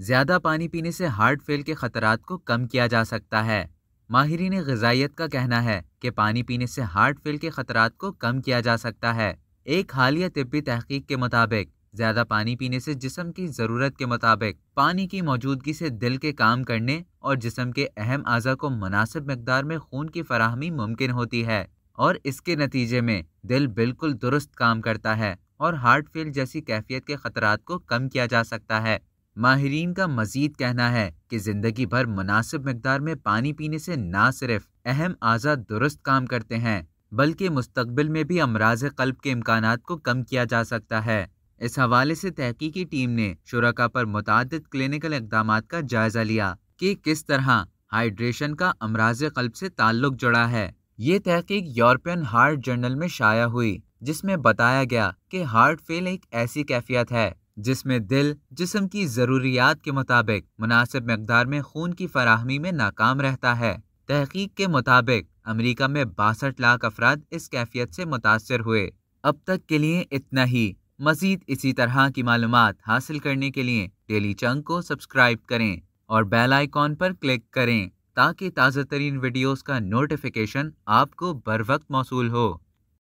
ज़्यादा पानी पीने से हार्ट फेल के ख़तरात को कम किया जा सकता है माहरीन गजाइत का कहना है कि पानी पीने से हार्ट फेल के ख़तरात को कम किया जा सकता है एक हालिया तबी तहकीक के मुताबिक ज़्यादा पानी पीने से जिसम की ज़रूरत के मुताबिक पानी की मौजूदगी से दिल के काम करने और जिसम के अहम अज़ा को मुनासिब मकदार में खून की फराहमी मुमकिन होती है और इसके नतीजे में दिल बिल्कुल दुरुस्त काम करता है और हार्ट फेल जैसी कैफियत के ख़तरात को कम किया जा सकता है माहरीन का मजीद कहना है कि ज़िंदगी भर मुनासिब मकदार में पानी पीने से न सिर्फ अहम आज़ा दुरुस्त काम करते हैं बल्कि मुस्तबिल में भी अमराज कल्ब के इम्कान को कम किया जा सकता है इस हवाले से तहकीकी टीम ने शुरा पर मुतद क्लिनिकल इकदाम का जायज़ा लिया कि किस तरह हाइड्रेशन का अमराज कल्ब से ताल्लुक जुड़ा है ये तहकीक यूरोपियन हार्ट जर्नल में शाया हुई जिसमें बताया गया कि हार्ट फेल एक ऐसी कैफियत है जिसमें दिल जिसम की ज़रूरियात के मुताबिक मुनासिब मकदार में खून की फराहमी में नाकाम रहता है तहकीक के मुताबिक अमरीका में बासठ लाख अफराद इस कैफियत से मुतासर हुए अब तक के लिए इतना ही मज़ीद इसी तरह की मालूम हासिल करने के लिए डेली चंग को सब्सक्राइब करें और बेल आइकॉन पर क्लिक करें ताकि ताज़ा तरीन वीडियोज़ का नोटिफिकेशन आपको बर वक्त मौसू हो